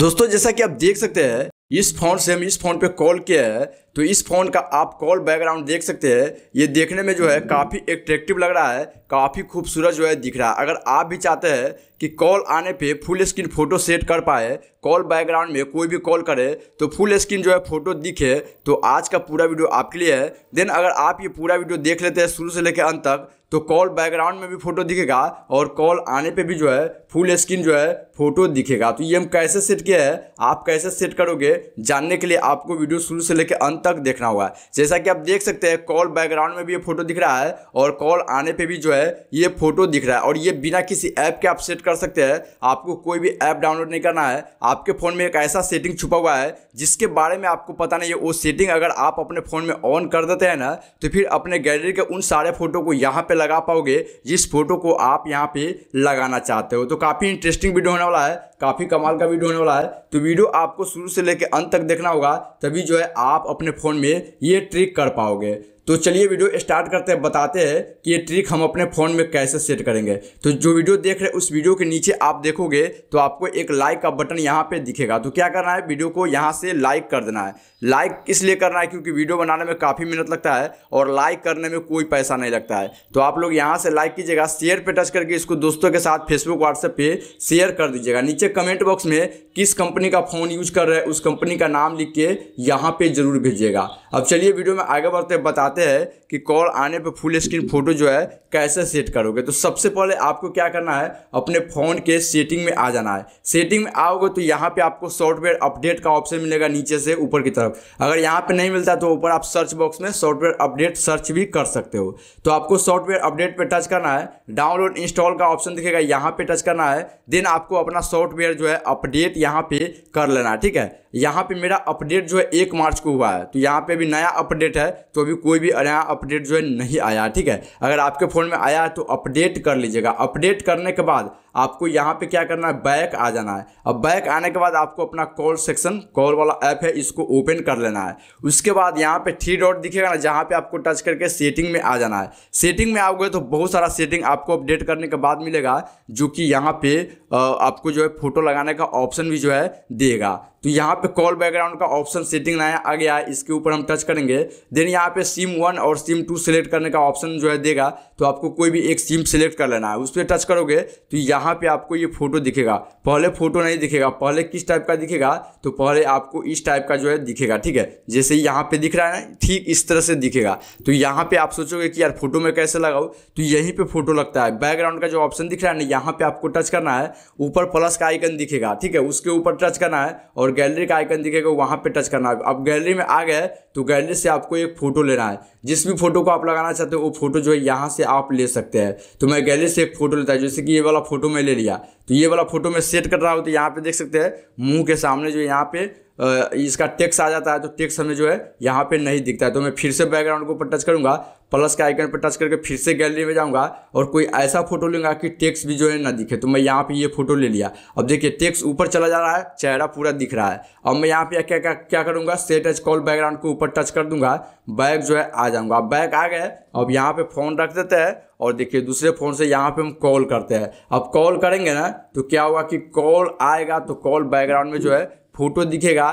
दोस्तों जैसा कि आप देख सकते हैं इस फोन से हम इस फोन पे कॉल किया है तो इस फोन का आप कॉल बैकग्राउंड देख सकते हैं ये देखने में जो है काफ़ी एट्रेक्टिव लग रहा है काफ़ी खूबसूरत जो है दिख रहा है अगर आप भी चाहते हैं कि कॉल आने पे फुल स्क्रीन फ़ोटो सेट कर पाए कॉल बैकग्राउंड में कोई भी कॉल करे तो फुल स्क्रीन जो है फ़ोटो दिखे तो आज का पूरा वीडियो आपके लिए है देन अगर आप ये पूरा वीडियो देख लेते हैं शुरू से लेकर अंत तक तो कॉल बैकग्राउंड में भी फ़ोटो दिखेगा और कॉल आने पे भी जो है फुल स्क्रीन जो है फ़ोटो दिखेगा तो ये हम कैसे सेट किया है आप कैसे सेट करोगे जानने के लिए आपको वीडियो शुरू से लेकर अंत तक देखना होगा जैसा कि आप देख सकते हैं कॉल बैकग्राउंड में भी ये फ़ोटो दिख रहा है और कॉल आने पर भी जो है ये फ़ोटो दिख रहा है और ये बिना किसी ऐप के आप सेट कर कर सकते हैं आपको कोई भी ऐप डाउनलोड नहीं करना है आपके फ़ोन में एक ऐसा सेटिंग छुपा हुआ है जिसके बारे में आपको पता नहीं है वो सेटिंग अगर आप अपने फ़ोन में ऑन कर देते हैं ना तो फिर अपने गैलरी के उन सारे फ़ोटो को यहाँ पर लगा पाओगे जिस फोटो को आप यहाँ पर लगाना चाहते हो तो काफ़ी इंटरेस्टिंग वीडियो होने वाला है काफ़ी कमाल का वीडियो होने वाला है तो वीडियो आपको शुरू से लेकर अंत तक देखना होगा तभी जो है आप अपने फ़ोन में ये ट्रिक कर पाओगे तो चलिए वीडियो स्टार्ट करते हैं बताते हैं कि ये ट्रिक हम अपने फ़ोन में कैसे सेट करेंगे तो जो वीडियो देख रहे हैं उस वीडियो के नीचे आप देखोगे तो आपको एक लाइक का बटन यहाँ पे दिखेगा तो क्या करना है वीडियो को यहाँ से लाइक कर देना है लाइक इसलिए करना है क्योंकि वीडियो बनाने में काफ़ी मेहनत लगता है और लाइक करने में कोई पैसा नहीं लगता है तो आप लोग यहाँ से लाइक कीजिएगा शेयर पर टच करके इसको दोस्तों के साथ फेसबुक व्हाट्सएप पर शेयर कर दीजिएगा नीचे कमेंट बॉक्स में किस कंपनी का फ़ोन यूज़ कर रहे हैं उस कंपनी का नाम लिख के यहाँ पर ज़रूर भेजिएगा अब चलिए वीडियो में आगे बढ़ते बताते बताते हैं कि कॉल आने पर फुल स्क्रीन फ़ोटो जो है कैसे सेट करोगे तो सबसे पहले आपको क्या करना है अपने फ़ोन के सेटिंग में आ जाना है सेटिंग में आओगे तो यहाँ पे आपको सॉफ्टवेयर अपडेट का ऑप्शन मिलेगा नीचे से ऊपर की तरफ अगर यहाँ पे नहीं मिलता तो ऊपर आप सर्च बॉक्स में सॉफ्टवेयर अपडेट सर्च भी कर सकते हो तो आपको सॉफ्टवेयर अपडेट पर टच करना है डाउनलोड इंस्टॉल का ऑप्शन दिखेगा यहाँ पर टच करना है देन आपको अपना सॉफ्टवेयर जो है अपडेट यहाँ पर कर लेना है ठीक है यहाँ पर मेरा अपडेट जो है एक मार्च को हुआ है तो यहाँ पर अभी नया अपडेट है तो अभी कोई भी नया अपडेट जो है नहीं आया ठीक है अगर आपके फ़ोन में आया तो अपडेट कर लीजिएगा अपडेट करने के बाद आपको यहाँ पे क्या करना है बैक आ जाना है अब बैक आने के बाद आपको अपना कॉल सेक्शन कॉल वाला ऐप है इसको ओपन कर लेना है उसके बाद यहाँ पे थ्री डॉट दिखेगा ना जहाँ पे आपको टच करके सेटिंग में आ जाना है सेटिंग में आओगे तो बहुत सारा सेटिंग आपको अपडेट करने के बाद मिलेगा जो कि यहाँ पे आपको जो है फोटो लगाने का ऑप्शन भी जो है देगा तो यहाँ पे कॉल बैकग्राउंड का ऑप्शन सेटिंग नया आ गया है इसके ऊपर हम टच करेंगे देन यहाँ पे सिम वन और सिम टू सेलेक्ट करने का ऑप्शन जो है देगा तो आपको कोई भी एक सिम सेलेक्ट कर लेना है उस पर टच करोगे तो यहाँ यहाँ पे आपको ये फ़ोटो दिखेगा पहले फ़ोटो नहीं दिखेगा पहले किस टाइप का दिखेगा तो पहले आपको इस टाइप का जो है दिखेगा ठीक है जैसे यहाँ पे दिख रहा है ना ठीक इस तरह से दिखेगा तो यहाँ पे आप सोचोगे कि यार फोटो में कैसे लगाओ तो यहीं पे फोटो लगता है बैकग्राउंड का जो ऑप्शन दिख रहा है ना यहाँ पे आपको टच करना है ऊपर प्लस का आइकन दिखेगा ठीक है उसके ऊपर टच करना है और गैलरी का आइकन दिखेगा वहाँ पर टच करना है अब गैलरी में आ गए तो गैलरी से आपको एक फ़ोटो लेना है जिस भी फोटो को आप लगाना चाहते हो वो फोटो जो है यहाँ से आप ले सकते हैं तो मैं गैलरी से एक फ़ोटो लेता है जैसे कि ये वाला फोटो फ़ोटो में ले लिया तो ये वाला फ़ोटो में सेट कर रहा हूँ तो यहाँ पे देख सकते हैं मुंह के सामने जो यहाँ पे इसका टेक्स आ जाता है तो टेक्स हमें जो है यहाँ पे नहीं दिखता है तो मैं फिर से बैकग्राउंड के ऊपर टच करूँगा प्लस के आइकन पर टच करके फिर से गैलरी में जाऊँगा और कोई ऐसा फोटो लूँगा कि टेक्स भी जो है ना दिखे तो मैं यहाँ पे ये फोटो ले लिया अब देखिए टेक्स ऊपर चला जा रहा है चेहरा पूरा दिख रहा है अब मैं यहाँ पे क्या क्या क्या करूँगा सेट एच कॉल बैकग्राउंड को ऊपर टच कर दूँगा बैग जो है आ जाऊँगा अब बैग आ गए अब यहाँ पर फ़ोन रख देते हैं और देखिए दूसरे फ़ोन से यहाँ पे हम कॉल करते हैं अब कॉल करेंगे ना तो क्या हुआ कि कॉल आएगा तो कॉल बैकग्राउंड में जो है फोटो दिखेगा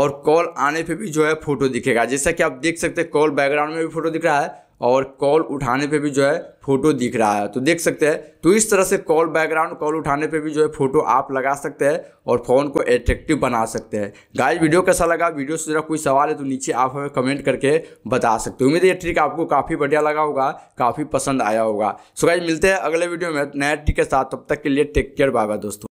और कॉल आने पे भी जो है फोटो दिखेगा जैसा कि आप देख सकते हैं कॉल बैकग्राउंड में भी फोटो दिख रहा है और कॉल उठाने पे भी जो है फोटो दिख रहा है तो देख सकते हैं तो इस तरह से कॉल बैकग्राउंड कॉल उठाने पे भी जो है फोटो आप लगा सकते हैं और फ़ोन को एट्रेक्टिव बना सकते हैं गाइस वीडियो कैसा लगा वीडियो से जरा कोई सवाल है तो नीचे आप हमें कमेंट करके बता सकते हो उम्मीद ये ट्रिक आपको काफ़ी बढ़िया लगा होगा काफ़ी पसंद आया होगा सो गाइज मिलते हैं अगले वीडियो में नया ट्रिक के साथ तब तक के लिए टेक केयर बाय बाय दोस्तों